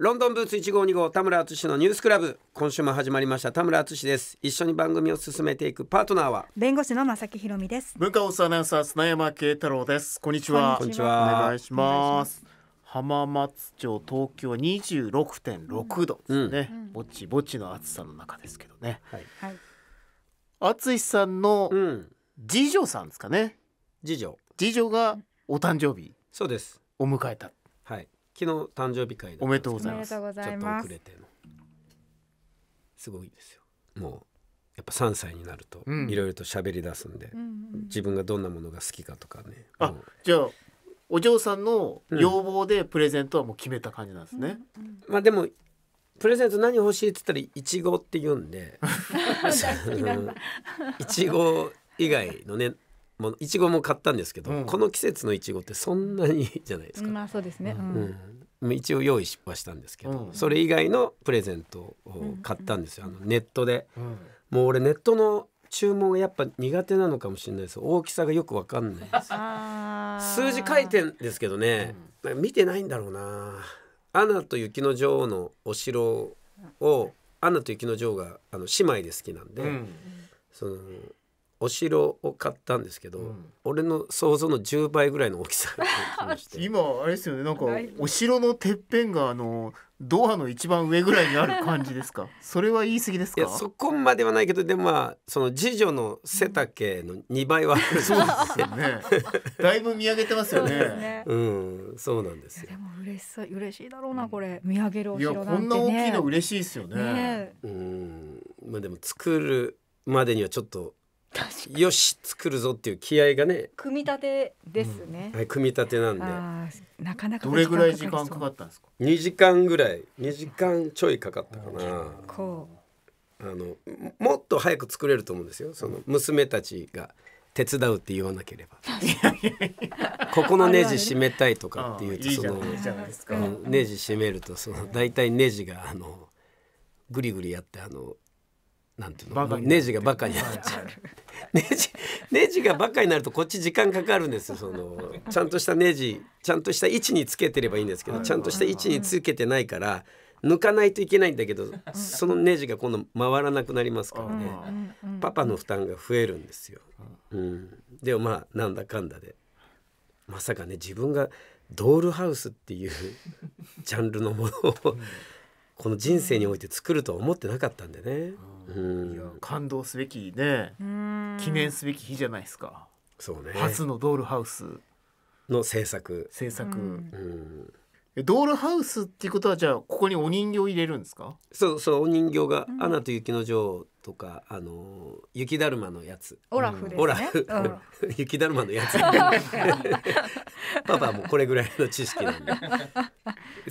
ロンドンブーツ1号2号田村淳のニュースクラブ今週も始まりました田村淳です一緒に番組を進めていくパートナーは弁護士の正木ひろみです文化放送アナウンサー砂山慶太郎ですこんにちはこんにちはお願いします浜松町東京26.6度ですね、うんうん、ぼちぼちの暑さの中ですけどね淳、はい、さんの次女さんですかね次女次女がお誕生日そうですお迎えたはい昨日誕生日会おめでとうございますちょっと遅れてのすごいですよもうやっぱ3歳になるといろいろと喋り出すんで、うん自分がどんなものが好きかとかねあじゃあお嬢さんの要望でプレゼントはもう決めた感じなんですね、うんうん、まあでもプレゼント何欲しいって言ったらいちごって言うんでいちご以外のねもいちごも買ったんですけど、うん、この季節のいちごってそんなにじゃないですか。まあそうですね、うん一応用意はしたんですけど、それ以外のプレゼントを買ったんですよ、あのネットで、うん、もう俺ネットの注文がやっぱ苦手なのかもしれないです大きさがよくわかんないです数字書いてんですけどね、見てないんだろうなアナと雪の女王のお城をアナと雪の女王があの姉妹で好きなんで、うん、そのお城を買ったんですけど、うん、俺の想像の10倍ぐらいの大きさ 今あれですよねなんかお城のてっぺんがあのドアの一番上ぐらいにある感じですか それは言い過ぎですかそこまではないけどでもまあその次女の背丈の2倍はそうですよね だいぶ見上げてますよね、ね、うんそうなんですよでも嬉しさ嬉しいだろうなこれ見上げるお城、ね、いやこんな大きいの嬉しいですよね、ね、うんまあでも作るまでにはちょっとよし作るぞっていう気合がね組み立てですね、うん、はい組み立てなんでなかなかどれぐらい時間かかったんですか2時間ぐらい2時間ちょいかかったかなあのもっと早く作れると思うんですよその娘たちが手伝うって言わなければここのネジ締めたいとかっていうとそのネジ締めるとその大体ネジがあのグリグリやってあのなんていうのネジがバカになっちゃう。ネジネジがバカになるとこっち時間かかるんですそのちゃんとしたネジちゃんとした位置につけてればいいんですけどちゃんとした位置につけてないから抜かないといけないんだけどそのネジが今度回らなくなりますからねパパの負担が増えるんですよ。うん、でもまあなんだかんだでまさかね自分がドールハウスっていうジャンルのものをこの人生において作るとは思ってなかったんでね、うん、いや感動すべきね記念すべき日じゃないですかそうね初のドールハウスの制作制作、うんドールハウスっていうことはじゃあここにお人形入れるんですかそうそうお人形が「アナと雪の女王」とか「あの雪だるまのやつ」オラフですねオラフ 雪だるまのやつ パパもこれぐらいの知識なんで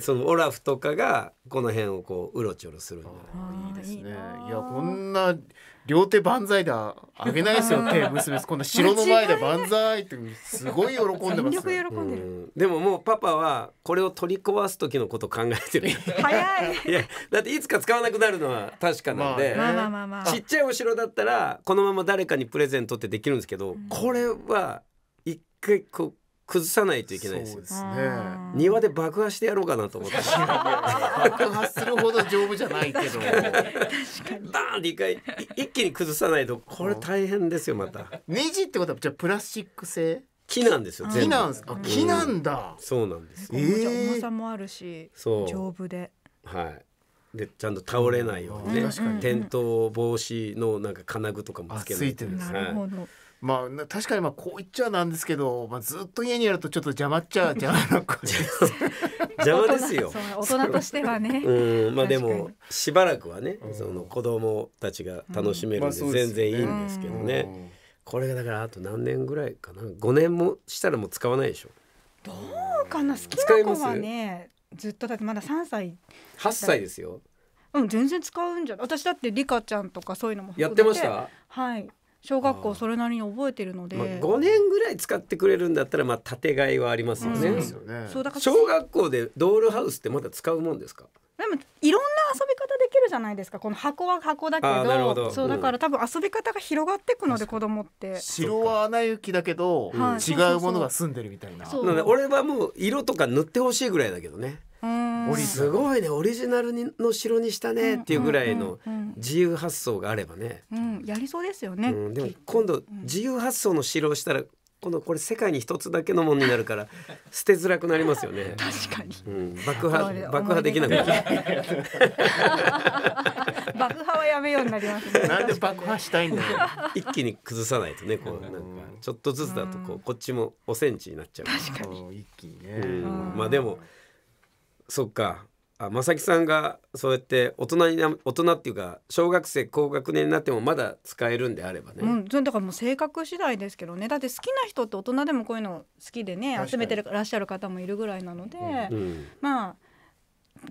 そのオラフとかがこの辺をこううろちょろするんじいいですねいやこんな両手万歳であげないですよ手結び こんな城の前で万歳ってすごい喜んでます喜んでるでももうパパはこれを取り壊す時のこと考えてる早い いやだっていつか使わなくなるのは確かなんで、まあね、ちっちゃいお城だったらこのまま誰かにプレゼントってできるんですけど、これは一回こう崩さないといけないですよ。ですね。庭で爆破してやろうかなと思って。爆破するほど丈夫じゃないけど。バ ーンって一回一気に崩さないとこれ大変ですよまた。ネジってことはじゃプラスチック製？木なんですよ。木なんですか。木なんだ。そうなんです。重さもあるし、丈夫で。はい。でちゃんと倒れないようにね転倒防止のなんか金具とかもつけないなるほど、まあ確かにまあこう言っちゃなんですけど、まあ、ずっと家にやるとちょっと邪魔っちゃ邪魔な邪魔ですよ大人としてはね うんまあでもしばらくはね、その子供たちが楽しめるんで全然いいんですけどね、うんこれがだからあと何年ぐらいかな5年もしたらもう使わないでしょどうかな好きな子はねずっとだってまだ3歳8歳ですようん全然使うんじゃ私だってリカちゃんとかそういうのもやってましたはい小学校それなりに覚えてるので、まあ、5年ぐらい使ってくれるんだったらまあ建て替えはありますよね,、うん、そうね小学校でドールハウスってまだ使うもんですかでもいろんな遊び方できるじゃないですかこの箱は箱だけどどそうだから多分遊び方が広がっていくので子供って白は穴行きだけど、うん、違うものが住んでるみたいな、俺はもう色とか塗ってほしいぐらいだけどねすごいねオリジナルの城にしたねっていうぐらいの自由発想があればね、うん、やりそうですよね、うん、でも今度自由発想の城をしたら今度これ世界に一つだけのものになるから 捨てづらくなりますよね確かに、うん、爆破爆破できなくなる 爆破はやめようになります、ね、なんで爆破したいんだよ 一気に崩さないとねこうなんかちょっとずつだとこうこっちもおセンチになっちゃう確かに一気にね、うん、まあでもそっかあ正木さんがそうやって大人にな大人っていうか小学生高学年になってもまだ使えるんであればね、うん、だからもう性格次第ですけどねだって好きな人って大人でもこういうの好きでね集めてらっしゃる方もいるぐらいなので、うん、まあ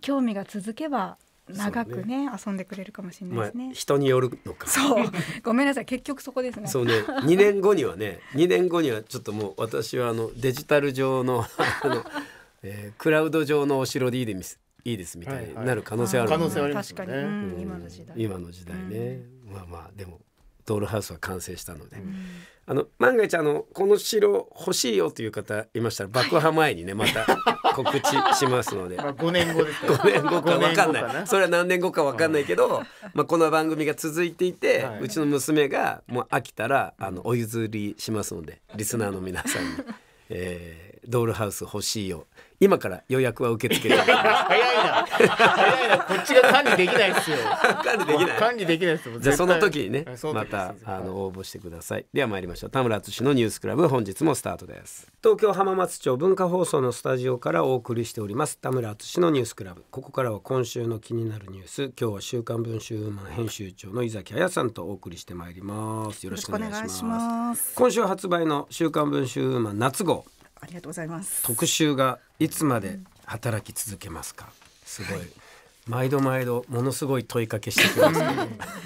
興味が続けば長くね、ね、遊んでくれるかもしれないですね、まあ、人によるのかそうごめんなさい結局そこですねそうね2年後にはね2年後にはちょっともう私はあのデジタル上のあのえー、クラウド上のお城でいいですいいですみたいになる可能性ある、ねはいはい、可能性ありますね、うん、今の時代今の時代ね、うん、まあまあでもドールハウスは完成したので、うん、あの万が一あのこの城欲しいよという方いましたら爆破前にね また告知しますのでまあ5年後です5年後か分かんないそれは何年後か分かんないけど、まあ、この番組が続いていて、はい、うちの娘がもう飽きたらあのお譲りしますのでリスナーの皆さんに、えー、ドールハウス欲しいよ今から予約は受け付けて 早いな早いなこっちが管理できないですよ管理できない管理できないですじゃあその時にねまたあの応募してくださいでは参りましょう田村敦のニュースクラブ本日もスタートです東京浜松町文化放送のスタジオからお送りしております田村敦のニュースクラブここからは今週の気になるニュース今日は週刊文春ウーマン編集長の伊崎彩さんとお送りしてまいりますよろしくお願いします今週発売の週刊文春ウーマン夏号ありがとうございます特集がいつまで働き続けますかすごい、はい毎度毎度ものすごい問いかけしてきます、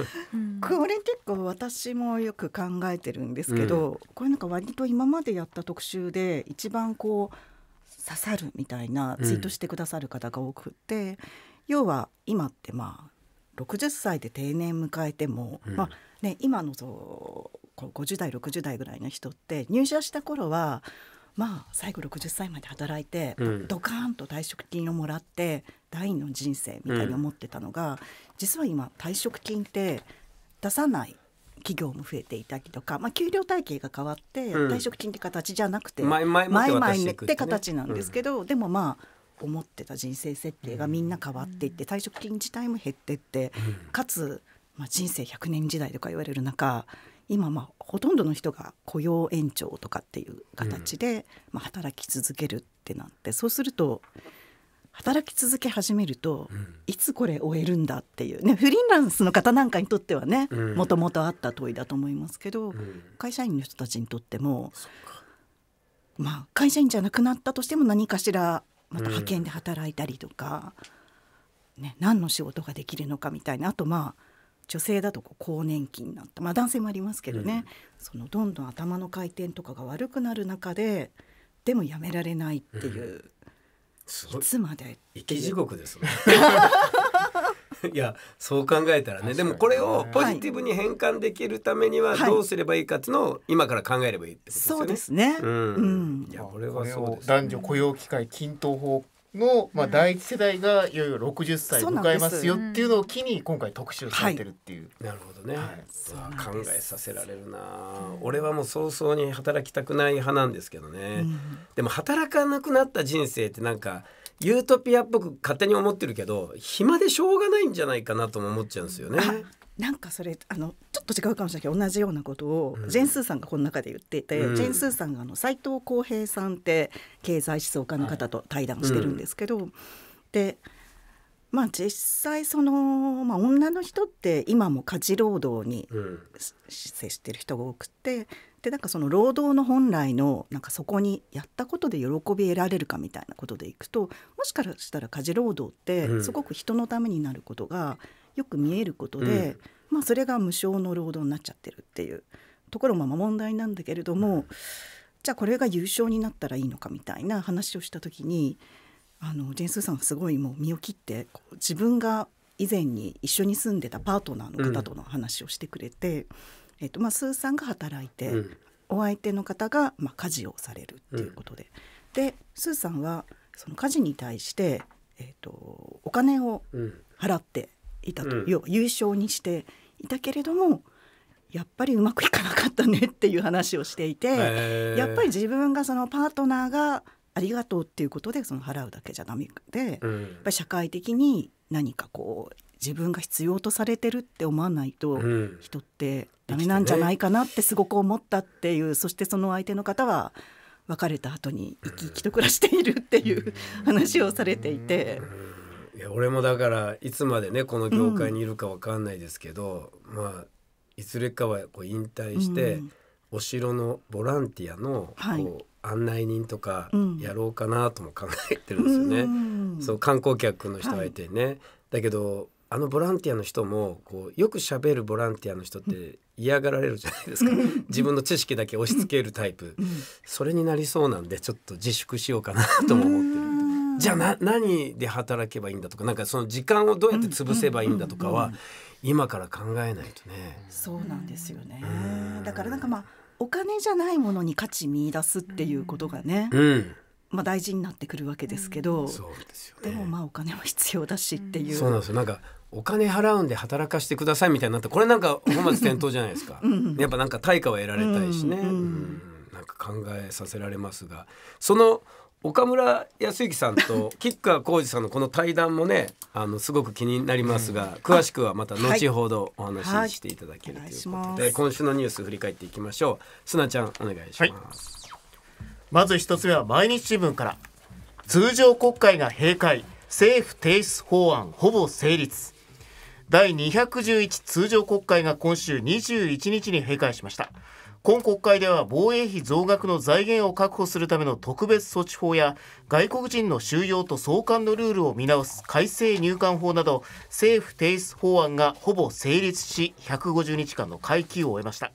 これ結構私もよく考えてるんですけど、うん、これなんか割と今までやった特集で一番こう刺さるみたいなツイートしてくださる方が多くて、うん、要は今ってまあ60歳で定年迎えても、うん、まあね、今のそう50代60代ぐらいの人って入社した頃はまあ最後60歳まで働いて、うん、ドカーンと退職金をもらって第二の人生みたいに思ってたのが、うん、実は今退職金って出さない企業も増えていたりとか、まあ、給料体系が変わって退職金って形じゃなくて、毎毎前って形なんですけど、でもまあ思ってた人生設定がみんな変わっていって退職金自体も減ってって、かつ、まあ、人生100年時代とか言われる中今まあほとんどの人が雇用延長とかっていう形で、まあ、働き続けるってなってそうすると働き続け始めると、いつこれ終えるんだっていうねフリーランスの方なんかにとってはねもともとあった問いだと思いますけど、会社員の人たちにとっても、まあ、会社員じゃなくなったとしても何かしらまた派遣で働いたりとか、ね、何の仕事ができるのかみたいなあとまあ女性だとこう更年期になった、まあ、男性もありますけどね、うん、そのどんどん頭の回転とかが悪くなる中ででもやめられないっていう、うん、いつまで生き地獄ですね いやそう考えたらねでもこれをポジティブに変換できるためにはどうすればいいかっていうのを今から考えればいいってことですそうですね、うんいやこれはそう、ね、男女雇用機会均等法の、まあ、第一世代がいよいよ60歳迎えますよっていうのを機に今回特集されてるっていう。なるほどね、はい、考えさせられるな、俺はもう早々に働きたくない派なんですけどね、でも働かなくなった人生ってなんかユートピアっぽく勝手に思ってるけど暇でしょうがないんじゃないかなとも思っちゃうんですよね。なんかそれあのちょっと違うかもしれないけど同じようなことを、ジェン・スーさんがこの中で言っていて、うん、ジェン・スーさんが斎藤浩平さんって経済思想家の方と対談してるんですけど、はいうん、でまあ実際その、まあ、女の人って今も家事労働に、うん、接してる人が多くてでなんかその労働の本来のなんかそこにやったことで喜び得られるかみたいなことでいくともしかしたら家事労働ってすごく人のためになることが、うんよく見えることで、うん、まあ、それが無償の労働になっちゃってるっていうところも問題なんだけれども、うん、じゃあこれが優勝になったらいいのかみたいな話をした時にあのジェンスーさんはすごいもう身を切って自分が以前に一緒に住んでたパートナーの方との話をしてくれて、うん、えとまあ、スーさんが働いて、お相手の方が、まあ、家事をされるっていうことで、でスーさんはその家事に対して、えーとお金を払っていたと、うん、優勝にしていたけれどもやっぱりうまくいかなかったねっていう話をしていてやっぱり自分がそのパートナーがありがとうっていうことでその払うだけじゃダメで、うん、やっぱり社会的に何かこう自分が必要とされてるって思わないと、人ってダメなんじゃないかなってすごく思ったっていう、ね、そしてその相手の方は別れた後に生き生きと暮らしているっていう話をされていて。うんいや俺もだからいつまでねこの業界にいるかわかんないですけど、うん、まあいずれかはこう引退して、うん、お城のボランティアのこう、はい、案内人とかやろうかなとも考えてるんですよね。うん、そう観光客の人相手にね、はい、だけどあのボランティアの人もこうよく喋るボランティアの人って嫌がられるじゃないですか自分の知識だけ押し付けるタイプそれになりそうなんでちょっと自粛しようかなとも思ってる。じゃあな何で働けばいいんだとかなんかその時間をどうやって潰せばいいんだとかは今から考えないとね。そうなんですよねだからなんかまあお金じゃないものに価値見出すっていうことがね、うんまあ、大事になってくるわけですけど、うん、そうですよ、ね、でもまあお金も必要だしっていう、うん、そうなんですよなんかお金払うんで働かしてくださいみたいになってこれなんか本末転倒じゃないですか、うん、やっぱなんか対価は得られたいしね、うんなんか考えさせられますがその岡村康之さんと 吉川浩司さんのこの対談もねあのすごく気になりますが、詳しくはまた後ほどお話ししていただけるということで、はい、今週のニュース振り返っていきましょうすなちゃんお願いします、はい、まず一つ目は毎日新聞から通常国会が閉会政府提出法案ほぼ成立第211通常国会が今週21日に閉会しました今国会では防衛費増額の財源を確保するための特別措置法や外国人の収容と送還のルールを見直す改正入管法など政府提出法案がほぼ成立し150日間の会期を終えました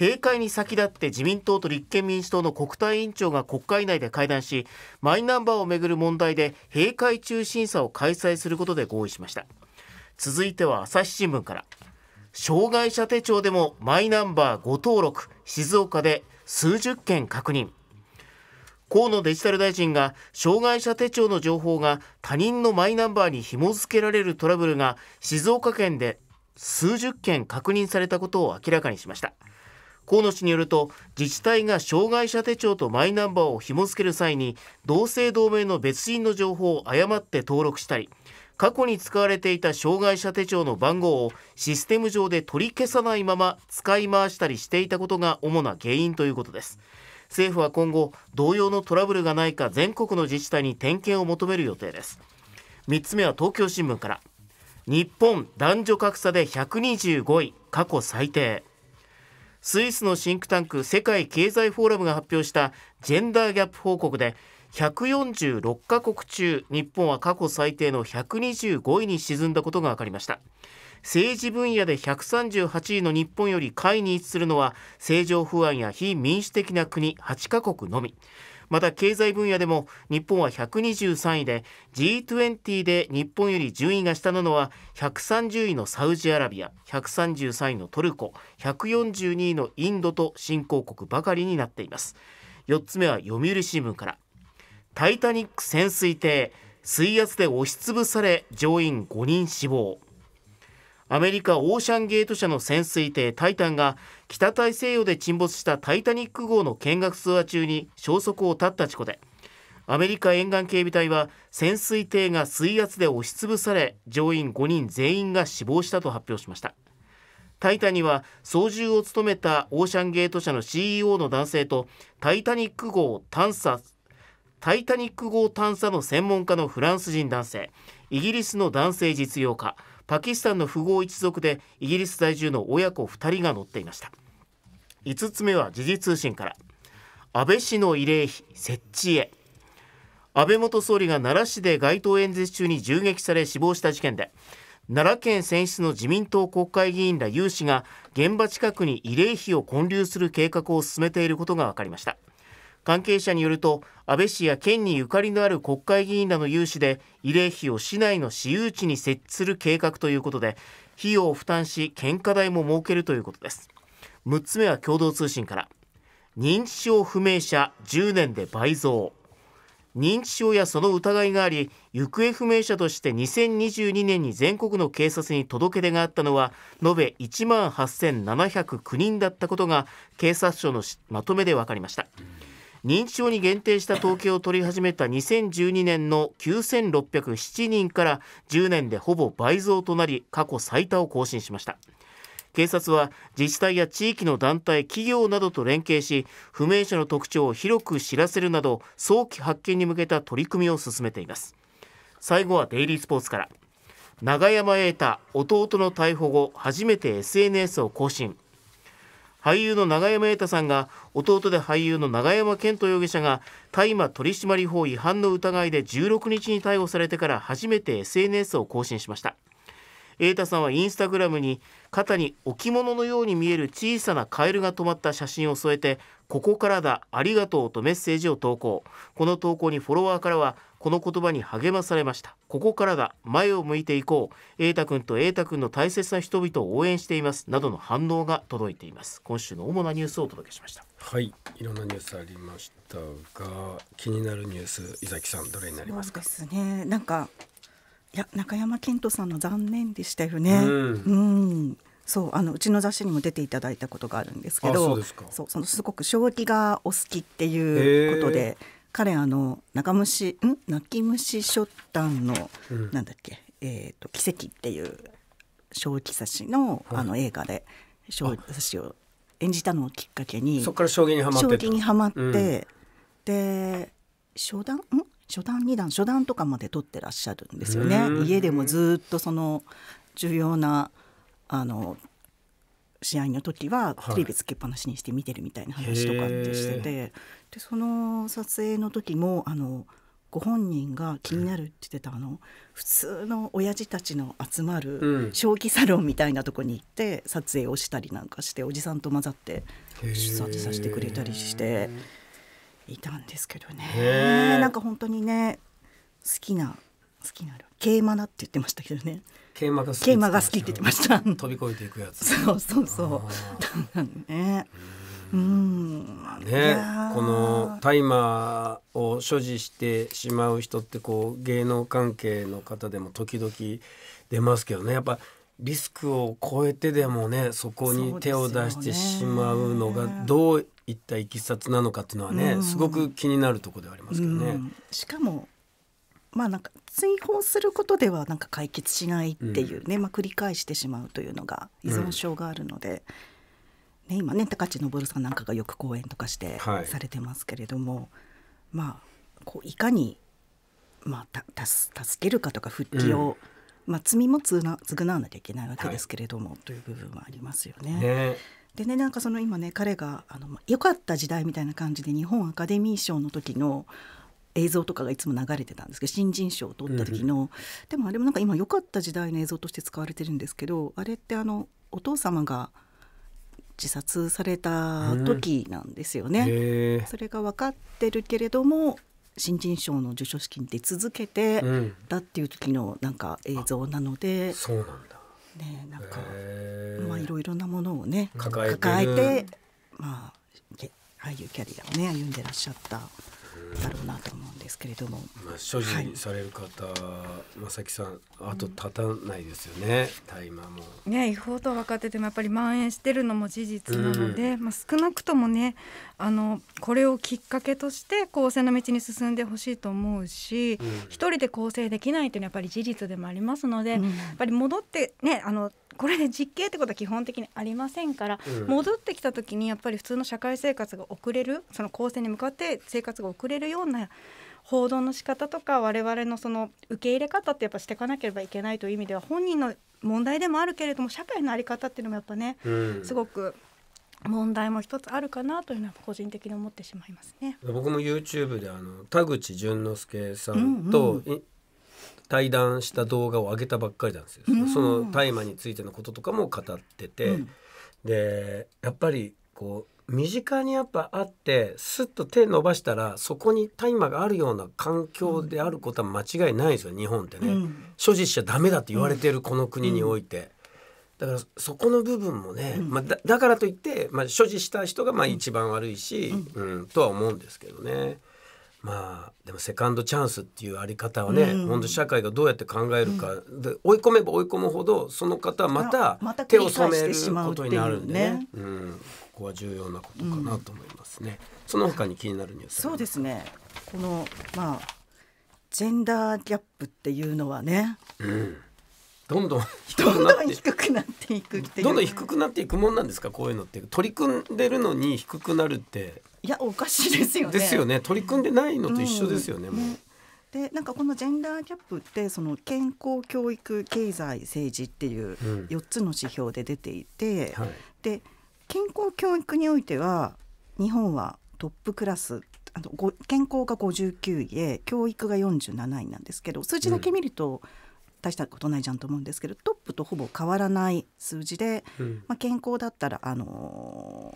閉会に先立って自民党と立憲民主党の国対委員長が国会内で会談しマイナンバーをめぐる問題で閉会中審査を開催することで合意しました続いては朝日新聞から障害者手帳でもマイナンバー誤登録静岡で数十件確認河野デジタル大臣が障害者手帳の情報が他人のマイナンバーに紐付けられるトラブルが静岡県で数十件確認されたことを明らかにしました河野氏によると自治体が障害者手帳とマイナンバーを紐付ける際に同姓同名の別人の情報を誤って登録したり過去に使われていた障害者手帳の番号をシステム上で取り消さないまま使い回したりしていたことが主な原因ということです政府は今後同様のトラブルがないか全国の自治体に点検を求める予定です3つ目は東京新聞から日本男女格差で125位過去最低スイスのシンクタンク世界経済フォーラムが発表したジェンダーギャップ報告で146カ国中日本は過去最低の125位に沈んだことが分かりました政治分野で138位の日本より下位に位置するのは政情不安や非民主的な国8カ国のみまた経済分野でも日本は123位で G20 で日本より順位が下なのは130位のサウジアラビア133位のトルコ142位のインドと新興国ばかりになっています4つ目は読売新聞からタイタニック潜水艇水圧で押しつぶされ乗員5人死亡アメリカオーシャンゲート社の潜水艇タイタンが北大西洋で沈没したタイタニック号の見学ツアー中に消息を絶った事故でアメリカ沿岸警備隊は潜水艇が水圧で押しつぶされ乗員5人全員が死亡したと発表しましたタイタンには操縦を務めたオーシャンゲート社の CEO の男性とタイタニック号探査タイタニック号探査の専門家のフランス人男性イギリスの男性実用家パキスタンの富豪一族でイギリス在住の親子2人が乗っていました5つ目は時事通信から安倍氏の慰霊碑設置へ安倍元総理が奈良市で街頭演説中に銃撃され死亡した事件で奈良県選出の自民党国会議員ら有志が現場近くに慰霊碑を建立する計画を進めていることが分かりました関係者によると安倍氏や県にゆかりのある国会議員らの有志で慰霊碑を市内の私有地に設置する計画ということで費用を負担し献花台も設けるということです6つ目は共同通信から認知症不明者10年で倍増認知症やその疑いがあり行方不明者として2022年に全国の警察に届け出があったのは延べ1万8709人だったことが警察庁のまとめで分かりました。認知症に限定した統計を取り始めた2012年の9607人から10年でほぼ倍増となり過去最多を更新しました警察は自治体や地域の団体企業などと連携し不明者の特徴を広く知らせるなど早期発見に向けた取り組みを進めています最後はデイリースポーツから永山瑛太弟の逮捕後初めて SNS を更新俳優の永山瑛太さんが弟で俳優の永山絢斗容疑者が大麻取締法違反の疑いで16日に逮捕されてから初めて SNS を更新しました瑛太さんはインスタグラムに肩に置物のように見える小さなカエルが止まった写真を添えてここからだありがとうとメッセージを投稿この投稿にフォロワーからはこの言葉に励まされましたここからだ前を向いていこう瑛太君と瑛太君の大切な人々を応援していますなどの反応が届いています今週の主なニュースをお届けしましたはいいろんなニュースありましたが気になるニュース伊崎さんどれになりますかですねなんかいや中山健人さんの残念でしたよね。うん、うんそうあのうちの雑誌にも出ていただいたことがあるんですけどそうすそうそのすごく将棋がお好きっていうことで彼あの中虫ん泣き虫書店の、うん、なんだっけ、えーと、奇跡っていう将棋指しの,、あの映画で将棋指しを演じたのをきっかけにそこから将棋にはまって将棋にはまって、うん、で初段ん初段二段初段とかまで取ってらっしゃるんですよね家でもずっとその重要なあの試合の時はテレビつけっぱなしにして見てるみたいな話とかってしてて、はい、でその撮影の時もあのご本人が気になるって言ってた、うん、あの普通の親父たちの集まる将棋サロンみたいなとこに行って撮影をしたりなんかしておじさんと混ざって撮影させてくれたりして。いたんですけどねなんか本当にね好きな好きなる桂馬だって言ってましたけどね桂馬が好き桂馬が好きって言ってました飛び越えていくやつそうそうそうだからねうんねこの大麻を所持してしまう人ってこう芸能関係の方でも時々出ますけどねやっぱリスクを超えてでもねそこに手を出してしまうのがどういったいきさつなのかっていうのはね、うん、すごく気になるとこではありますけどね。うん、しかもまあなんか追放することではなんか解決しないっていうね、うん、まあ繰り返してしまうというのが依存症があるので、ね、今ね高知昇さんなんかがよく講演とかしてされてますけれども、はい、まあこういかに、まあ、た助助けるかとか復帰を、まあ、罪も償わなきゃいけないわけですけれども、はい、という部分はありますよね。ねでねなんかその今ね彼があの良かった時代みたいな感じで日本アカデミー賞の時の映像とかがいつも流れてたんですけど新人賞を取った時の、うん、でもあれもなんか今良かった時代の映像として使われてるんですけどあれってあのお父様が自殺された時なんですよね。うん、それが分かってるけれども新人賞の授賞式に出続けてだっていう時のなんか映像なので、うん、そうなんだねなんか、まあいろいろなものをね抱えてまあ俳優キャリアをね歩んでらっしゃっただろうなと思うんですけれども、まあ、所持される方、はい、正木さんあと立たないですよね、うん、大麻も。ね違法と分かっててもやっぱり蔓延してるのも事実なので、うん、まあ、少なくともねあのこれをきっかけとして更生の道に進んでほしいと思うし、うん、一人で更生できないというのはやっぱり事実でもありますので、うん、やっぱり戻ってねあのこれで実刑ってことは基本的にありませんから、うん、戻ってきた時にやっぱり普通の社会生活が遅れるその更生に向かって生活が遅れるような報道の仕方とか我々のその受け入れ方ってやっぱしていかなければいけないという意味では本人の問題でもあるけれども社会の在り方っていうのもやっぱね、うん、すごく問題も一つあるかなというのは個人的に思ってしまいますね。僕も YouTube であの田口淳之介さんと、うんうん、対談した動画を上げたばっかりなんですよ。うん、その大麻についてのこととかも語ってて、うん、でやっぱりこう身近にやっぱあってすっと手伸ばしたらそこに大麻があるような環境であることは間違いないですよ日本ってね、うん、所持しちゃダメだって言われてるこの国において。だからそこの部分もね、うん、まあだ、だからといって、まあ、所持した人がまあ一番悪いし、うん、うん、とは思うんですけどね。まあでもセカンドチャンスっていうあり方はね、うん、本当社会がどうやって考えるか、うん、で追い込めば追い込むほどその方はまた手を染めることになるんでね、ま、ねうん、ここは重要なことかなと思いますね。その他に気になるニュースそうですねこのまあジェンダーギャップっていうのはね、うん、どんどん低くなって低くなっていくっどんどん低くなっていくもんなんですかこういうのって取り組んでるのに低くなるっていやおかしいですよねですよね取り組んでないのと一緒ですよね、うん、もう。でなんかこのジェンダーギャップってその健康教育経済政治っていう4つの指標で出ていて、うんはい、で健康教育においては日本はトップクラスあの健康が59位で教育が47位なんですけど数字だけ見ると、うん大したことないじゃんと思うんですけどトップとほぼ変わらない数字で、うん、まあ、健康だったら、あの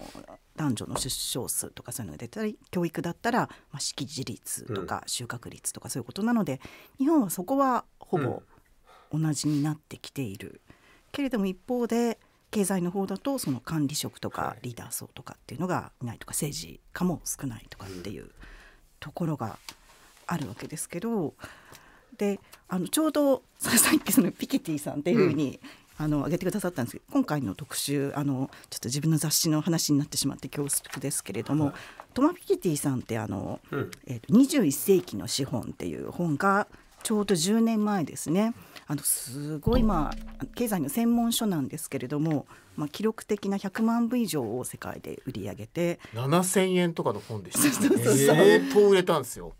男女の出生数とかそういうのが出たり教育だったら、まあ、識字率とか収穫率とかそういうことなので、うん、日本はそこはほぼ同じになってきている、うん、けれども一方で経済の方だとその管理職とかリーダー層とかっていうのがいないとか、政治家も少ないとかっていうところがあるわけですけどであのちょうど さっきそのピケティさんっていうふうに、ん、あの挙げてくださったんですけど今回の特集あのちょっと自分の雑誌の話になってしまって恐縮ですけれども、はい、トマ・ピケティさんってあの、うん、えーと「21世紀の資本」っていう本がちょうど10年前ですねあのすごい、まあ、経済の専門書なんですけれども、まあ、記録的な100万部以上を世界で売り上げて7000円とかの本でした、ね、相当売れたんですよ。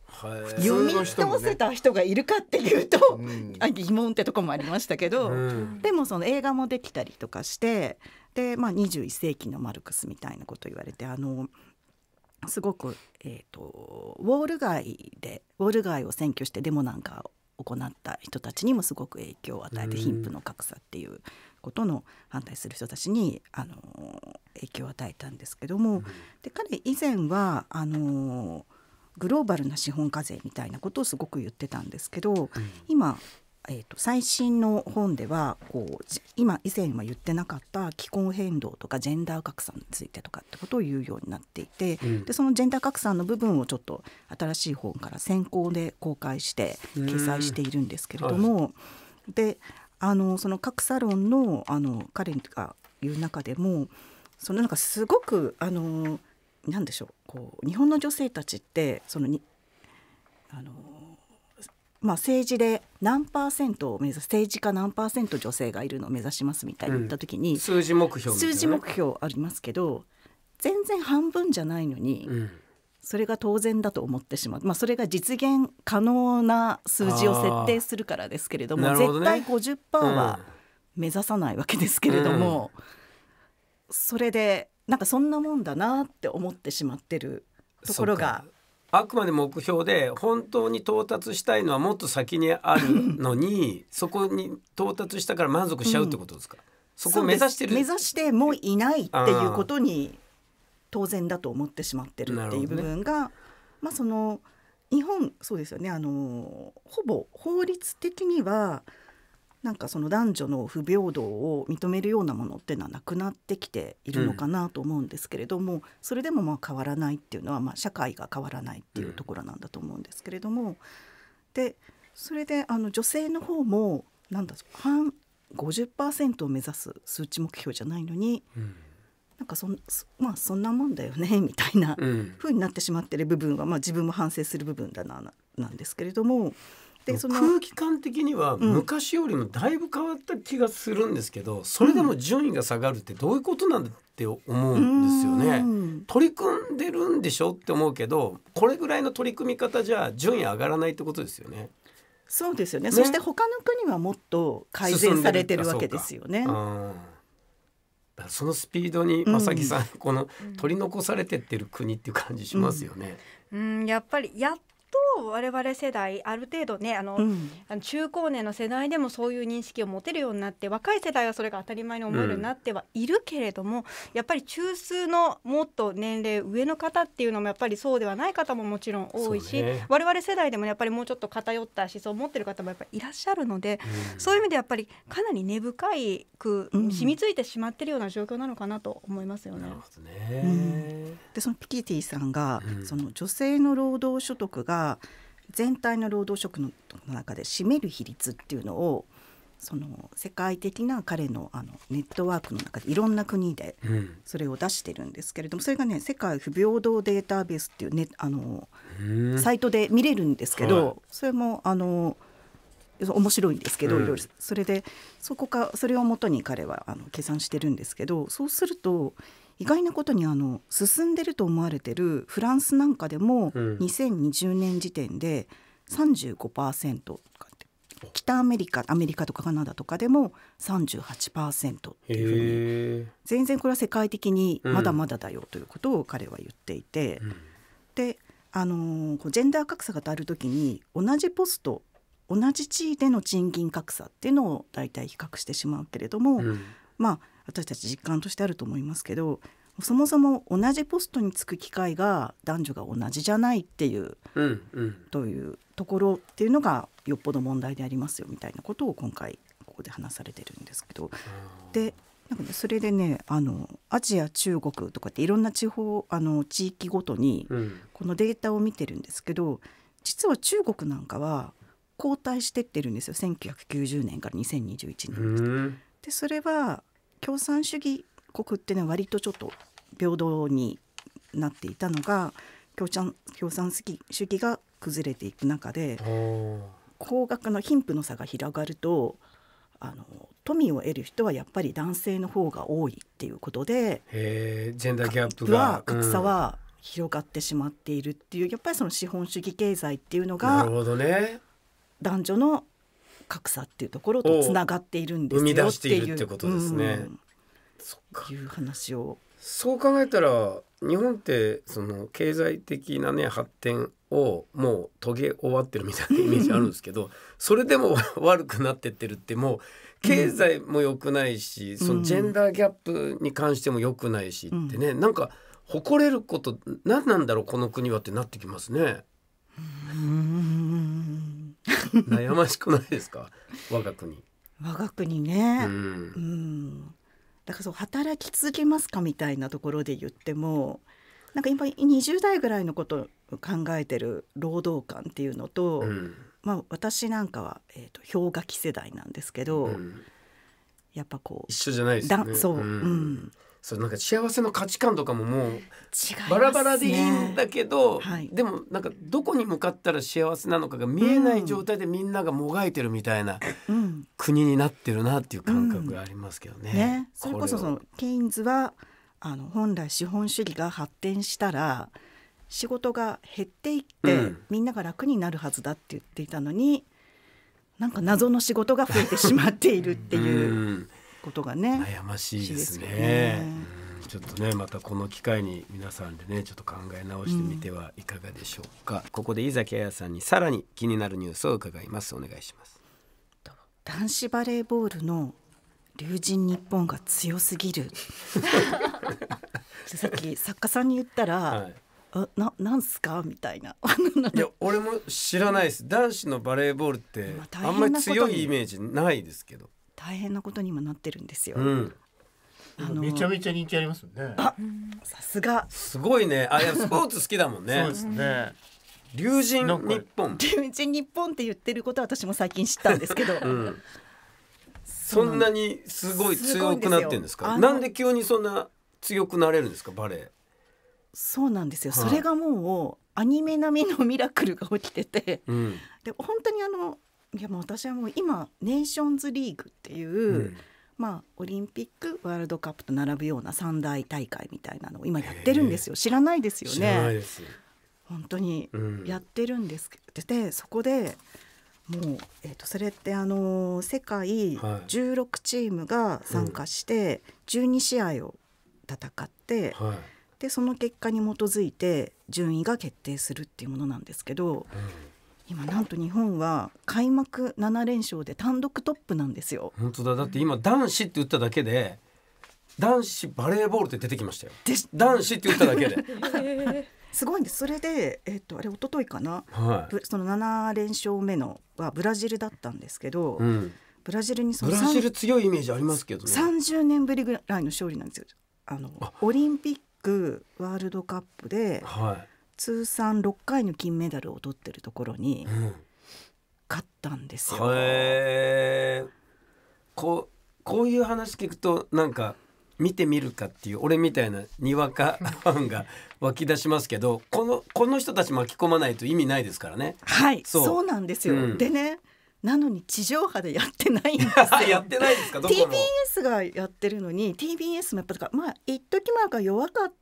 読み通せた人がいるかっていうと、うん、疑問ってとこもありましたけど、うん、でもその映画もできたりとかしてで、まあ、21世紀のマルクスみたいなこと言われてあのすごく、えーと、ウォール街でウォール街を占拠してデモなんか行った人たちにもすごく影響を与えて貧富の格差っていうことの反対する人たちにあの影響を与えたんですけども、で彼以前はあのグローバルな資本課税みたいなことをすごく言ってたんですけど、今えーと、最新の本ではこう今以前は言ってなかった気候変動とかジェンダー格差についてとかってことを言うようになっていて、うん、でそのジェンダー格差の部分をちょっと新しい本から先行で公開して掲載しているんですけれども、うん、であのその格差論のあの彼が言う中でもそのなんかすごくあの何でしょうこう日本の女性たちってそのにあのまあ、政治で何パーセントを目指す政治家何パーセント女性がいるのを目指しますみたいに言った時に、うん、数字目標、ね、数字目標ありますけど全然半分じゃないのに、うん、それが当然だと思ってしまう、まあ、それが実現可能な数字を設定するからですけれども、ね、絶対50%は目指さないわけですけれども、うん、それでなんかそんなもんだなって思ってしまってるところが。あくまで目標で本当に到達したいのはもっと先にあるのにそこに到達したから満足しちゃうってことですか、うん、そこを目指してる目指してもういないっていうことに当然だと思ってしまってるっていう部分が、ね、まあその日本そうですよねあのほぼ法律的にはなんかその男女の不平等を認めるようなものっていうのはなくなってきているのかなと思うんですけれども、うん、それでもまあ変わらないっていうのは、まあ、社会が変わらないっていうところなんだと思うんですけれども、でそれであの女性の方もなんだ半50%を目指す数値目標じゃないのに、うん、なんかそまあそんなもんだよね みたいなふうになってしまってる部分は、まあ、自分も反省する部分だななんですけれども。でその空気感的には昔よりもだいぶ変わった気がするんですけど、うん、それでも順位が下がるってどういうことなんだって思うんですよね。取り組んでるんでしょって思うけどこれぐらいの取り組み方じゃ順位上がらないってことですよね。そうですよね、ね、そして他の国はもっと改善されてるわけですよね。そのスピードに正木さん、うん、この取り残されてってる国っていう感じしますよね。うん、うん、やっぱりやっと我々世代ある程度ねあの、うん、中高年の世代でもそういう認識を持てるようになって若い世代はそれが当たり前に思えるようになってはいるけれども、うん、やっぱり中枢のもっと年齢上の方っていうのもやっぱりそうではない方ももちろん多いし、ね、我々世代でもやっぱりもうちょっと偏った思想を持ってる方もやっぱりいらっしゃるので、うん、そういう意味でやっぱりかなり根深いく染みついてしまってるような状況なのかなと思いますよね。ねでそのピキティさんが、その女性の労働所得がが全体の労働職の中で占める比率っていうのをその世界的な彼のあのネットワークの中でいろんな国でそれを出してるんですけれども、それがね世界不平等データベースっていう、ね、あのサイトで見れるんですけど、それもあの面白いんですけど、いろいろそれでそこかそれをもとに彼はあの計算してるんですけどそうすると意外なことにあの進んでると思われてるフランスなんかでも、2020年時点で35%とか北アメリカアメリカとかカナダとかでも38%っていうふうに全然これは世界的にまだまだだよということを彼は言っていて、うん、であのジェンダー格差がある時に同じポスト同じ地位での賃金格差っていうのを大体比較してしまうけれども、うん、まあ私たち実感としてあると思いますけどそもそも同じポストに就く機会が男女が同じじゃないっていう、うんうん、というところっていうのがよっぽど問題でありますよみたいなことを今回ここで話されてるんですけど。でなんか、ね、それでねあのアジア中国とかっていろんな地方あの地域ごとにこのデータを見てるんですけど、うん、実は中国なんかは後退してってるんですよ1990年から2021年でそれは共産主義国ってね割とちょっと平等になっていたのが共産共産主義が崩れていく中で高額の貧富の差が広がるとあの富を得る人はやっぱり男性の方が多いっていうことでジェンダーギャップが格差は広がってしまっているっていう、うん、やっぱりその資本主義経済っていうのがなるほど、ね、男女の格差っていうところとつながっているんですよしているってことですね。うん、いう話を。そう考えたら日本ってその経済的なね発展をもう遂げ終わってるみたいなイメージあるんですけど それでも 悪くなってってるってもう経済も良くないし、うん、そのジェンダーギャップに関しても良くないしってね、うん、なんか誇れること何なんだろうこの国はってなってきますね。うん悩ましくないですか我が国我が国ねうん、だからそう働き続けますかみたいなところで言ってもなんか今20代ぐらいのことを考えてる労働観っていうのと、うん、まあ、私なんかは、えーと、氷河期世代なんですけど、うん、やっぱこう一緒じゃないですね。そう、うん、うんそのなんか幸せの価値観とかももうバラバラでいいんだけど、はい、でもなんかどこに向かったら幸せなのかが見えない状態でみんながもがいてるみたいな国になってるなっていう感覚がありますけどね。うんうん、ねそれこそそのケインズはあの本来資本主義が発展したら仕事が減っていって、みんなが楽になるはずだって言っていたのになんか謎の仕事が増えてしまっているっていう。ことがね悩ましいですね、ね、ちょっとねまたこの機会に皆さんでねちょっと考え直してみてはいかがでしょうか、うん、ここで井崎彩さんにさらに気になるニュースを伺いますお願いします男子バレーボールの龍神日本が強すぎる さっき作家さんに言ったら、はいあななんすかみたいな いや俺も知らないです男子のバレーボールってあんまり強いイメージないですけど大変なことにもなってるんですよ。うん、あのめちゃめちゃ人気ありますよね。あ、さすが。すごいね。あ、いやスポーツ好きだもんね。そうですね。龍神日本。龍神日本って言ってることは私も最近知ったんですけど。うんそんなにすごい強くなってるんですかです。なんで急にそんな強くなれるんですか、バレエ。そうなんですよ。はい、それがもうアニメ並みのミラクルが起きてて、うん、で本当にあのいやもう私はもう今ネーションズリーグっていう、うん、まあ、オリンピックワールドカップと並ぶような三大大会みたいなのを今やってるんですよ知らないですよね。本当にやってるんですけど、うん、でそこでもう、えー、とそれってあの世界16チームが参加して12試合を戦って、はい、でその結果に基づいて順位が決定するっていうものなんですけど、うん今なんと日本は開幕7連勝で単独トップなんですよ本当だだって今男子って打っただけで男子バレーボールって出てきましたよ男子って打っただけで すごいんですそれで、えー、っとあれ一昨日かな、はい、その7連勝目のはブラジルだったんですけど、うん、ブラジルにそのブラジル強いイメージありますけどね30年ぶりぐらいの勝利なんですよあのオリンピックワールドカップで、はい通算6回の金メダルを取ってるところに勝ったんですよ。うん、へこうこういう話聞くとなんか見てみるかっていう俺みたいなにわか ファンが湧き出しますけどこのこの人たち巻き込まないと意味ないですからね。はいそうなんですよ、うん、でねなのに地上波でやってないんです やってないですか TBS がやってるのに TBS もやっぱまあ一時前が弱かっ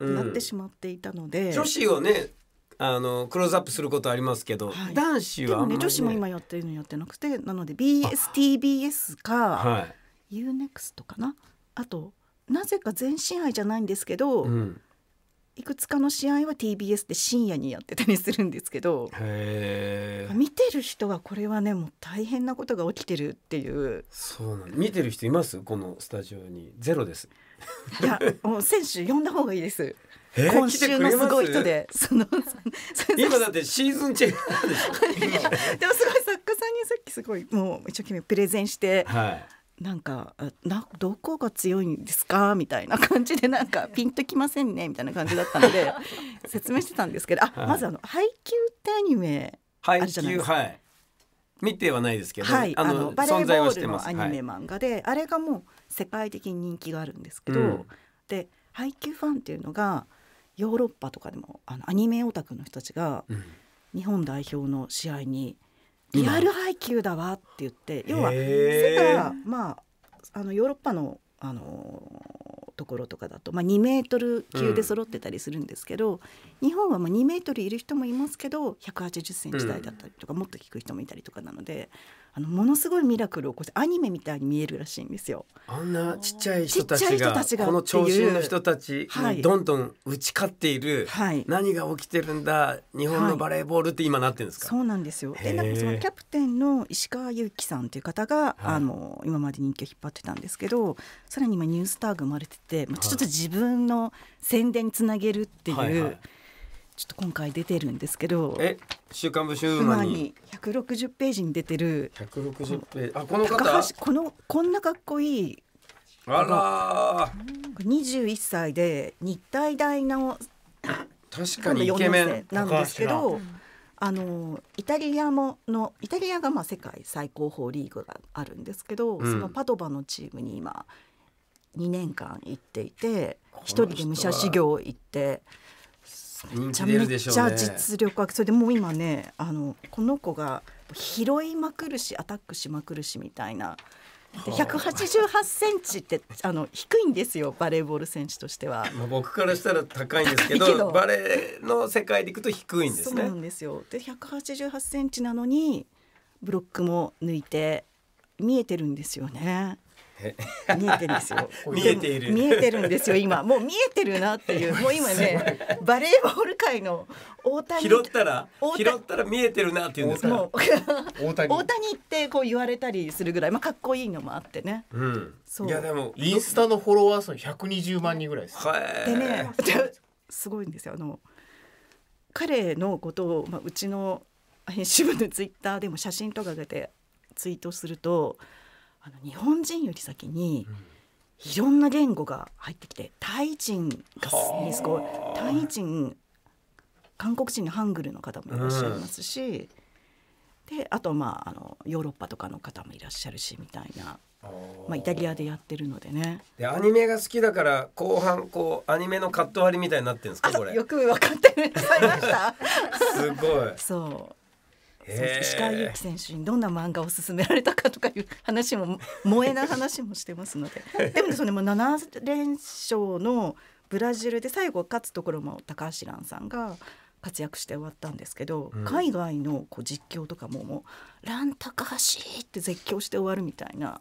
なってしまっていたので、女子をねあのクローズアップすることありますけど、はい、男子は、ね女子も今やってるのやってなくてなので BSTBS か、はい、UNEXT かなあとなぜか全試合じゃないんですけど、うん、いくつかの試合は TBS で深夜にやってたりするんですけど見てる人はこれはねもう大変なことが起きてるっていうそうなん見てる人いますこのスタジオにゼロですいやもう選手呼んだ方がいいです。今週のすごい人で、その今だってシーズン中ェッでしょ。でもすごい作家さんにさっきすごいもう一生懸命プレゼンして、はい、なんかなどこが強いんですかみたいな感じでなんかピンときませんねみたいな感じだったので 説明してたんですけどあ、はい、まずあの「配給」ってアニメあるじゃないですか。はい見てはないですけど、はい、あのあのバレーボールのアニメ漫画で、はい、あれがもう世界的に人気があるんですけど、うん、で配給ファンっていうのがヨーロッパとかでもあのアニメオタクの人たちが日本代表の試合に「リアル配給だわ」って言って、うん、要は背はまああのヨーロッパのあのところとかだと、まあ、2メートル級で揃ってたりするんですけど、うん、日本はまあ2メートルいる人もいますけど180センチ台だったりとか、もっと低い人もいたりとかなのであのものすごいミラクルを起こしてアニメみたいに見えるらしいんですよ。あんなちっちゃい人たちがこの長身の人たちにどんどん打ち勝っている、はい、何が起きてるんだ日本のバレーボールって今なってるんですか、はい、そうなんですよでなんかそのキャプテンの石川祐希さんという方が、はい、あの今まで人気を引っ張ってたんですけどさらに今ニュースターが生まれてて、まあ、ちょっと自分の宣伝につなげるっていう。はいはいちょっと今回出てるんですけどえ週刊文春馬に百六十ページに出てる160ページあこの方このこんなかっこいいあら21歳で日体大の確かにイケメンなんですけどあのイタリアものイタリアがまあ世界最高峰リーグがあるんですけど、うん、そのパドバのチームに今2年間行っていて一人で武者修行行って。めちゃめちゃ実力あそれでもう今ねあのこの子が拾いまくるしアタックしまくるしみたいな。188センチってあの低いんですよバレーボール選手としては。僕からしたら高いんですけどバレーの世界でいくと低いんです、ね、そうなんですよ。で188センチなのにブロックも抜いて見えてるんですよね。見えてるんですよ見えてる見えてるんですよ今もう見えてるなっていう もう今ねバレーボール界の大谷拾ったら拾ったら見えてるなっていうんですか大谷 大谷ってこう言われたりするぐらいまあかっこいいのもあってね、うん、いやでもインスタのフォロワー数百二十万人ぐらいですでねすごいんですよあの彼のことを、まあ、うちの編集部のツイッターでも写真とかでツイートするとあの日本人より先に、いろんな言語が入ってきてタイ人がすごいタイ人韓国人のハングルの方もいらっしゃいますし、うん、であとまああのヨーロッパとかの方もいらっしゃるしみたいな、まあ、イタリアでやってるのでねでアニメが好きだから後半こうアニメのカット割りみたいになってるんですかこれよく分かって すごいそう石川祐希選手にどんな漫画を勧められたかとかいう話も萌えな話もしてますので でもそれも7連勝のブラジルで最後勝つところも高橋蘭さんが活躍して終わったんですけど、うん、海外のこう実況とかももう「蘭高橋!」って絶叫して終わるみたいな。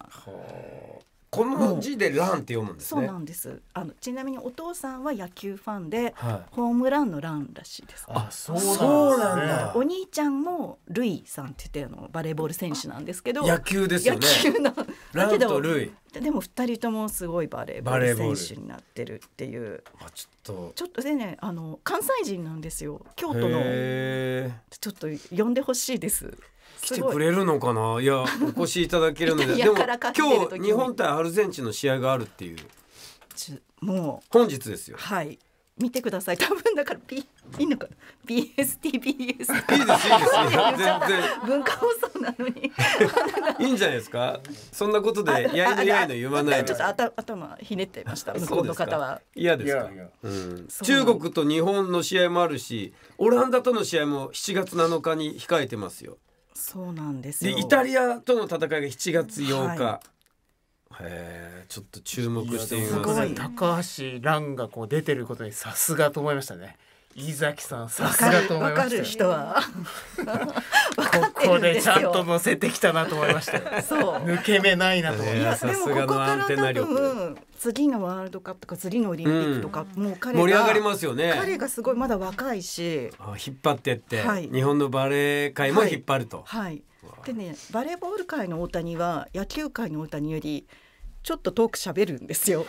この字でランって読むんです、ね、そうなんです。あのちなみにお父さんは野球ファンで、はい、ホームランのランらしいです。あ、そうなんだ。お兄ちゃんもルイさんって言ってあのバレーボール選手なんですけど、野球ですよね。野球の ランとルイ。でも二人ともすごいバレーボール選手になってるっていう。まあちょっと。ちょっとでねあの関西人なんですよ。京都のちょっと呼んでほしいです。来てくれるのかないやお越しいただけるので でも今日日本対アルゼンチンの試合があるっていうもう本日ですよはい見てください多分だから B いいのか BSTBS いいです いいです全然文化放送なのに いいんじゃないですかそんなことでやいのやいの言わないちょっと頭ひねってました向こうの方は嫌ですか、うん、中国と日本の試合もあるしオランダとの試合も7月7日に控えてますよそうなんですよでイタリアとの戦いが7月8日、はい、へちょっと注目してみます高橋藍がこう出てることにさすがと思いましたね伊崎さんさすがと思いましたかる人はここでちゃんと乗せてきたなと思いましたそう抜け目ないなと思いましたでもここから多分次のワールドカップか次のオリンピックとか、うん、もう彼が盛り上がりますよね彼がすごいまだ若いし引っ張ってって、はい、日本のバレー界も引っ張ると、はい、はい、でねバレーボール界の大谷は野球界の大谷よりちょっと遠く喋るんですよ。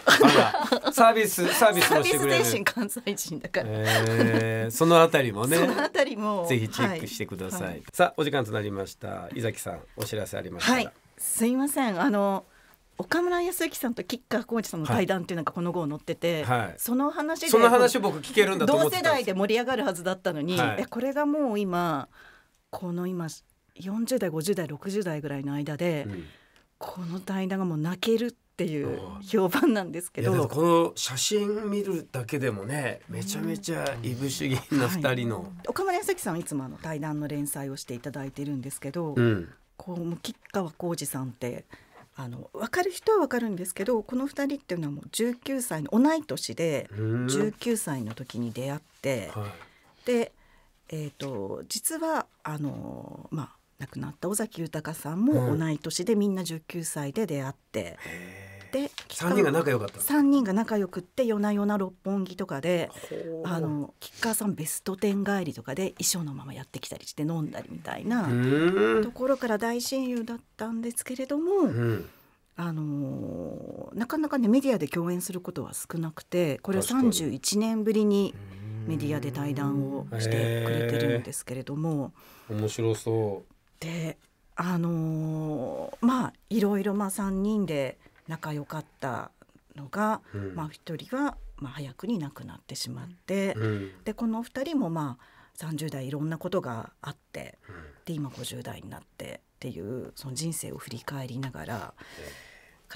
サービスサービスをしてくれる。関西人だから。えー、そのあたりもね。そのあたりもぜひチェックしてください。はいはい、さあお時間となりました。伊崎さんお知らせありましたはい。すいませんあの。岡村康之さんと吉川晃司さんの対談っていうなんかこの号載ってて、はい、その話でその話僕聞けるんだ同世代で盛り上がるはずだったのに、はい、これがもう今この今四十代五十代六十代ぐらいの間で、うん、この対談がもう泣けるっっていう評判なんですけどこの写真見るだけでもねめちゃめちゃいぶし銀の2人の、はい、岡村康さんはいつもあの対談の連載をしていただいてるんですけど、うん、こう吉川浩司さんってあの分かる人は分かるんですけどこの2人っていうのはもう19歳の同い年で19歳の時に出会って、はい、で、えーと、と実はあのまあ亡くなった尾崎豊さんも同い年で、みんな19歳で出会って。うんで3人が仲良かった3人が仲良くって夜な夜な六本木とかであの吉川さんベスト10帰りとかで衣装のままやってきたりして飲んだりみたいなところから大親友だったんですけれども。うんあのなかなかねメディアで共演することは少なくてこれは31年ぶりにメディアで対談をしてくれてるんですけれども。面白そうであのー、まあいろいろまあ3人で仲良かったのが、うん、まあ、1人が、まあ、早くに亡くなってしまって、うん、でこの2人もまあ30代いろんなことがあって、うん、で今50代になってっていうその人生を振り返りながら。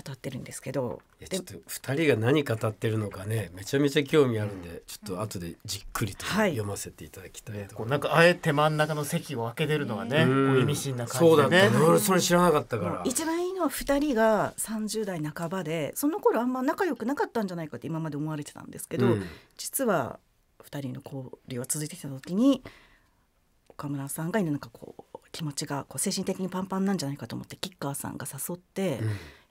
語ってるんですけどちょっと2人が何語ってるのかねめちゃめちゃ興味あるんで、うん、ちょっと後でじっくりと読ませていただきたいと、はい、なんかあえて真ん中の席を開けてるのがね、意味深な感じで、ね、そうだった、ね、それ知らなかったから、一番いいは2人が30代半ばでその頃あんま仲良くなかったんじゃないかって今まで思われてたんですけど、うん、実は2人の交流が続いてきた時に岡村さんがなんかこう気持ちがこう精神的にパンパンなんじゃないかと思って吉川さんが誘って「うん、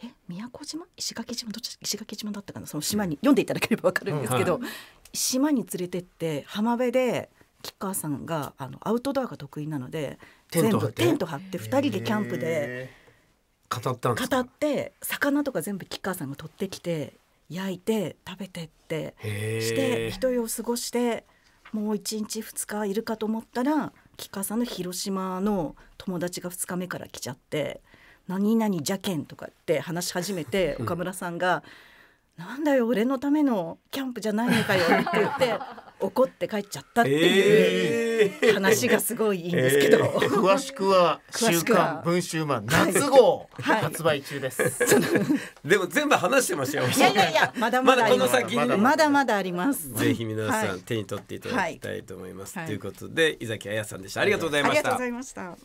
え宮古島石垣島どっち石垣島だったかなその島に、うん、読んでいただければ分かるんですけど、うんはい、島に連れてって浜辺で吉川さんがあのアウトドアが得意なので全部テント張って2人でキャンプで。語ったんです語って魚とか全部吉川さんが取ってきて焼いて食べてってして一夜を過ごしてもう1日2日いるかと思ったら吉川さんの広島の友達が2日目から来ちゃって「何々じゃけん」とかって話し始めて岡村さんが「なんだよ俺のためのキャンプじゃないのかよ」って言って怒って帰っちゃったっていう話がすごいいいんですけど、えーえー、詳しくは「週刊文集マン」夏号、はい、発売中ですでも全部話してましたよいやいやいやまだまだこの先まだまだありますぜひ皆さん、はい、手に取っていただきたいと思います、はい、ということで伊崎彩さんでしたありがとうございましたありがとうございました